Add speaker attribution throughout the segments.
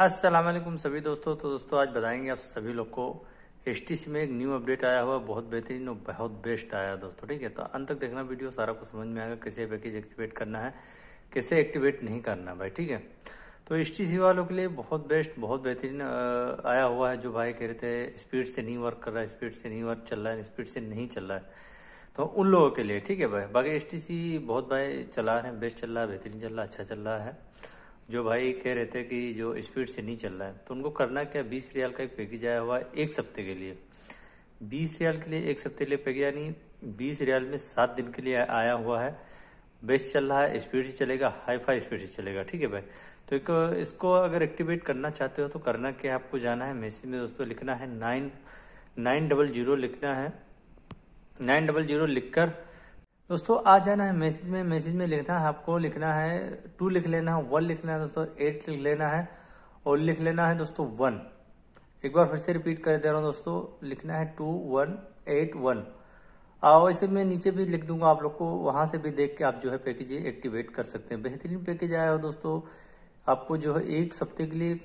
Speaker 1: वालेकुम सभी दोस्तों तो दोस्तों आज बताएंगे आप सभी लोग को एस में एक न्यू अपडेट आया हुआ बहुत बेहतरीन और बहुत बेस्ट आया दोस्तों ठीक है तो अंत तक देखना वीडियो सारा कुछ समझ में आएगा कैसे पैकेज एक्टिवेट करना है कैसे एक्टिवेट नहीं करना है भाई ठीक है तो एस वालों के लिए बहुत बेस्ट बहुत बेहतरीन आया हुआ है जो भाई कह रहे थे स्पीड से नहीं वर्क कर रहा है स्पीड से नहीं वर्क चल रहा है स्पीड से नहीं चल रहा है तो उन लोगों के लिए ठीक है भाई बाकी एस बहुत भाई चला रहे हैं बेस्ट चल रहा है बेहतरीन चल रहा है अच्छा चल रहा है जो भाई कह रहे थे कि जो स्पीड से नहीं चल रहा है तो उनको करना क्या बीस रियाल का एक पैकेज आया हुआ है एक सप्ते के लिए बीस रियाल के लिए एक सप्ते के लिए पैकेज यानी बीस रियाल में सात दिन के लिए आया हुआ है बेस्ट चल रहा है स्पीड से चलेगा हाई फाई स्पीड से चलेगा ठीक है भाई तो एक इसको अगर एक्टिवेट करना चाहते हो तो करना क्या आपको जाना है मैसेज में दोस्तों लिखना है नाइन नाइन डबल जीरो लिखना है नाइन डबल जीरो लिखकर दोस्तों आ जाना है मैसेज में मैसेज में लिखना है आपको लिखना है टू लिख लेना है वन लिखना है दोस्तों एट लिख लेना है और लिख लेना है दोस्तों वन एक बार फिर से रिपीट कर दे रहा हूँ दोस्तों लिखना है टू वन एट वन ऐसे मैं नीचे भी लिख दूंगा आप लोग को वहां से भी देख के आप जो है पैकेज एक्टिवेट कर सकते हैं बेहतरीन पैकेज आया हो दोस्तों आपको जो है एक सप्ते के लिए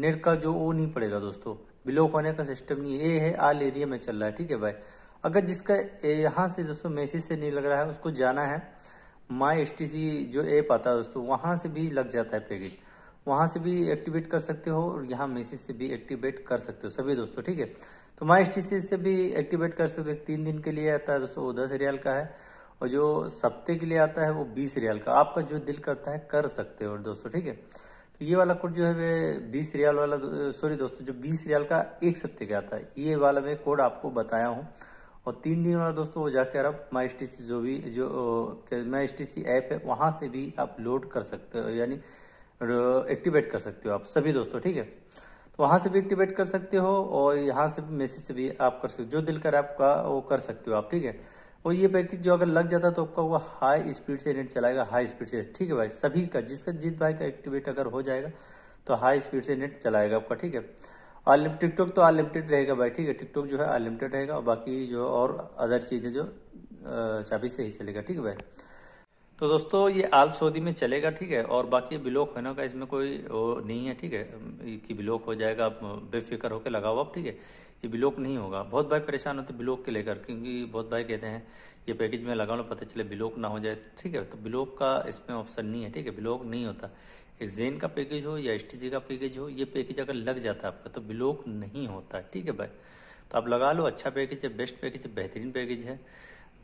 Speaker 1: नेट का जो वो नहीं पड़ेगा दोस्तों बिलो होने का सिस्टम नहीं ये है आल एरिया में चल रहा है ठीक है भाई अगर जिसका यहाँ से दोस्तों मैसेज से नहीं लग रहा है उसको जाना है माई एस टी सी जो ऐप आता है दोस्तों वहाँ से भी लग जाता है पैकेट वहाँ से भी एक्टिवेट कर सकते हो और यहाँ मैसेज से भी एक्टिवेट कर सकते हो सभी दोस्तों ठीक है तो माई एस टी सी से भी एक्टिवेट कर सकते हो तीन दिन के लिए आता है दोस्तों वो दस रियाल का है और जो सप्ते के लिए आता है वो बीस रियाल का आपका जो दिल करता है कर सकते हो दोस्तों ठीक है तो ये वाला कोड जो है वे बीस रियाल वाला सॉरी दोस्तों जो बीस रियाल का एक सप्ते का आता है ये वाला मैं कोड आपको बताया हूँ और तीन दिन वाला दोस्तों वो जाकर आप माई एस जो भी जो माई एस टी ऐप है वहाँ से भी आप लोड कर सकते हो यानी एक्टिवेट कर सकते हो आप सभी दोस्तों ठीक है तो वहाँ से भी एक्टिवेट कर सकते हो और यहाँ से भी मैसेज से भी आप कर सकते हो जो दिल कर आपका वो कर सकते हो आप ठीक है और ये पैकेज जो अगर लग जाता तो आपका वो हाई स्पीड से नेट चलाएगा हाई स्पीड से ठीक है भाई सभी का जिसका जीत भाई का एक्टिवेट अगर हो जाएगा तो हाई स्पीड से नेट चलाएगा आपका ठीक है अनलिमिटेड टिकटॉक तो अनलिमिटेड रहेगा भाई ठीक है टिकटॉक जो है अनलिमिटेड रहेगा और बाकी जो और अदर चीज़ें जो चाबी से ही चलेगा ठीक है भाई तो दोस्तों ये आल सऊदी में चलेगा ठीक है और बाकी ब्लॉक होने का इसमें कोई वो नहीं है ठीक है कि ब्लॉक हो जाएगा आप बेफिक्र होकर लगाओ आप ठीक है ये ब्लॉक नहीं होगा बहुत भाई परेशान होते ब्लॉक के लेकर क्योंकि बहुत भाई कहते हैं ये पैकेज में लगा लो पता चले ब्लॉक ना हो जाए ठीक है तो ब्लॉक का इसमें ऑप्शन नहीं है ठीक है ब्लॉक नहीं होता जेन का पैकेज हो या एस का पैकेज हो ये पैकेज अगर लग जाता है आपका तो ब्लॉक नहीं होता ठीक है भाई तो आप लगा लो अच्छा पैकेज है बेस्ट पैकेज है बेहतरीन पैकेज है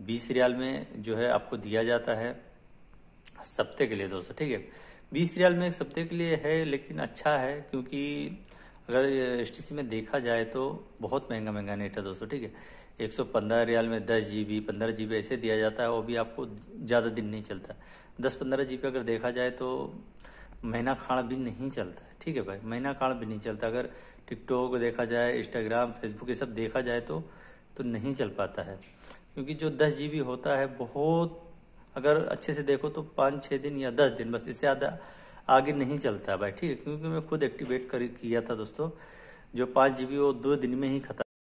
Speaker 1: बीस रियाल में जो है आपको दिया जाता है सप्ते के लिए दोस्तों ठीक है बीस रियाल में एक सप्ते के लिए है लेकिन अच्छा है क्योंकि अगर एस में देखा जाए तो बहुत महंगा महंगा नेट है दोस्तों ठीक है एक सौ पंद्रह रियाल में दस जी बी पंद्रह जी बी ऐसे दिया जाता है वो भी आपको ज़्यादा दिन नहीं चलता दस पंद्रह जी बी अगर देखा जाए तो महीना खाड़ भी नहीं चलता है ठीक है भाई महीना खाड़ भी नहीं चलता अगर टिकटॉक देखा जाए इंस्टाग्राम फेसबुक ये सब देखा जाए तो तो नहीं चल पाता है क्योंकि जो दस जी होता है बहुत अगर अच्छे से देखो तो पाँच छः दिन या दस दिन बस इससे ज़्यादा आगे नहीं चलता भाई ठीक है क्योंकि मैं खुद एक्टिवेट कर किया था दोस्तों जो पाँच जी वो दो दिन में ही ख़त्म